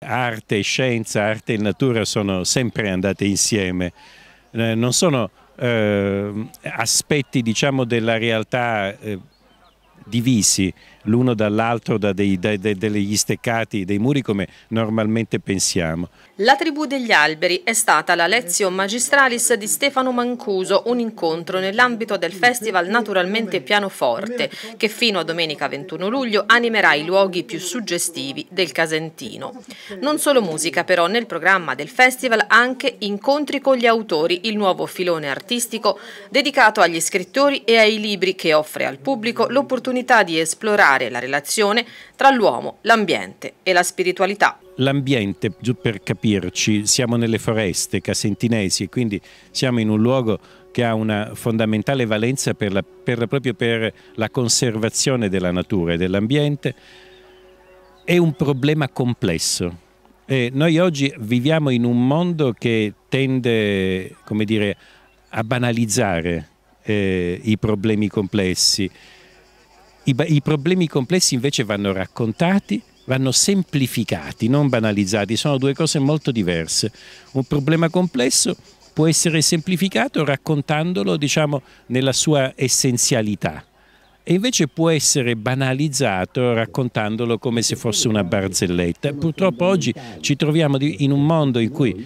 arte e scienza, arte e natura sono sempre andate insieme, eh, non sono eh, aspetti diciamo, della realtà eh, divisi, l'uno dall'altro da, dei, da, da, degli steccati dei muri come normalmente pensiamo. La tribù degli alberi è stata la Lezio Magistralis di Stefano Mancuso, un incontro nell'ambito del festival Naturalmente Pianoforte, che fino a domenica 21 luglio animerà i luoghi più suggestivi del Casentino. Non solo musica però, nel programma del festival anche incontri con gli autori, il nuovo filone artistico dedicato agli scrittori e ai libri che offre al pubblico l'opportunità di esplorare tutelare la relazione tra l'uomo, l'ambiente e la spiritualità. L'ambiente, giù per capirci, siamo nelle foreste casentinesi e quindi siamo in un luogo che ha una fondamentale valenza per la, per la, proprio per la conservazione della natura e dell'ambiente, è un problema complesso. E noi oggi viviamo in un mondo che tende, come dire, a banalizzare eh, i problemi complessi, i, I problemi complessi invece vanno raccontati, vanno semplificati, non banalizzati, sono due cose molto diverse. Un problema complesso può essere semplificato raccontandolo, diciamo, nella sua essenzialità e invece può essere banalizzato raccontandolo come se fosse una barzelletta. Purtroppo oggi ci troviamo in un mondo in cui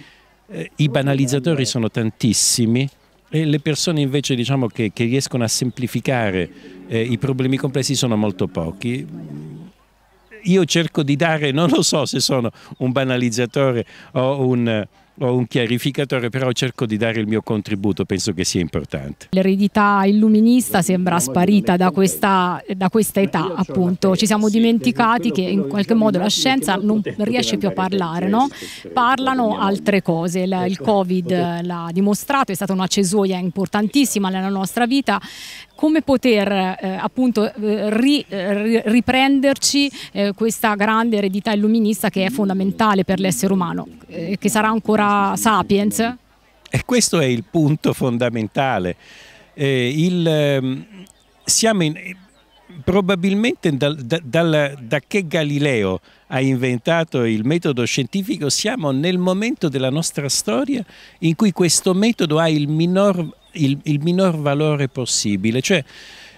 eh, i banalizzatori sono tantissimi e le persone invece diciamo, che, che riescono a semplificare eh, i problemi complessi sono molto pochi. Io cerco di dare, non lo so se sono un banalizzatore o un ho un chiarificatore, però cerco di dare il mio contributo, penso che sia importante. L'eredità illuminista sembra sparita da questa, da questa età, appunto. Ci siamo dimenticati che in qualche modo la scienza non riesce più a parlare, no? parlano altre cose. Il, il Covid l'ha dimostrato, è stata una cesoia importantissima nella nostra vita. Come poter eh, appunto ri, riprenderci eh, questa grande eredità illuminista che è fondamentale per l'essere umano, eh, che sarà ancora sopra Sapiens. E questo è il punto fondamentale. Eh, il, ehm, siamo in, probabilmente dal, dal, da che Galileo ha inventato il metodo scientifico siamo nel momento della nostra storia in cui questo metodo ha il minor, il, il minor valore possibile. Cioè,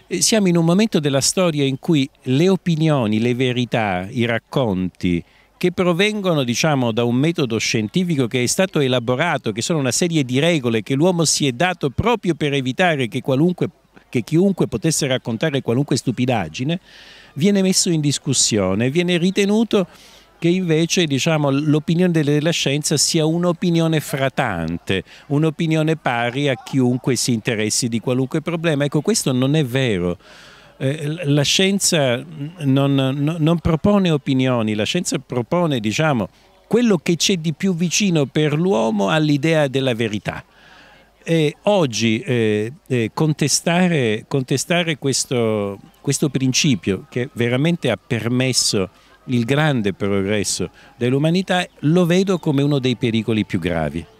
eh, siamo in un momento della storia in cui le opinioni, le verità, i racconti, che provengono diciamo, da un metodo scientifico che è stato elaborato, che sono una serie di regole che l'uomo si è dato proprio per evitare che, che chiunque potesse raccontare qualunque stupidaggine, viene messo in discussione, viene ritenuto che invece diciamo, l'opinione della scienza sia un'opinione fratante, un'opinione pari a chiunque si interessi di qualunque problema. Ecco, questo non è vero. Eh, la scienza non, non, propone opinioni, la scienza propone diciamo, quello che c'è di più vicino per l'uomo all'idea della verità. E oggi eh, eh, contestare, contestare questo, questo, principio che veramente ha permesso il grande progresso dell'umanità lo vedo come uno dei pericoli più gravi.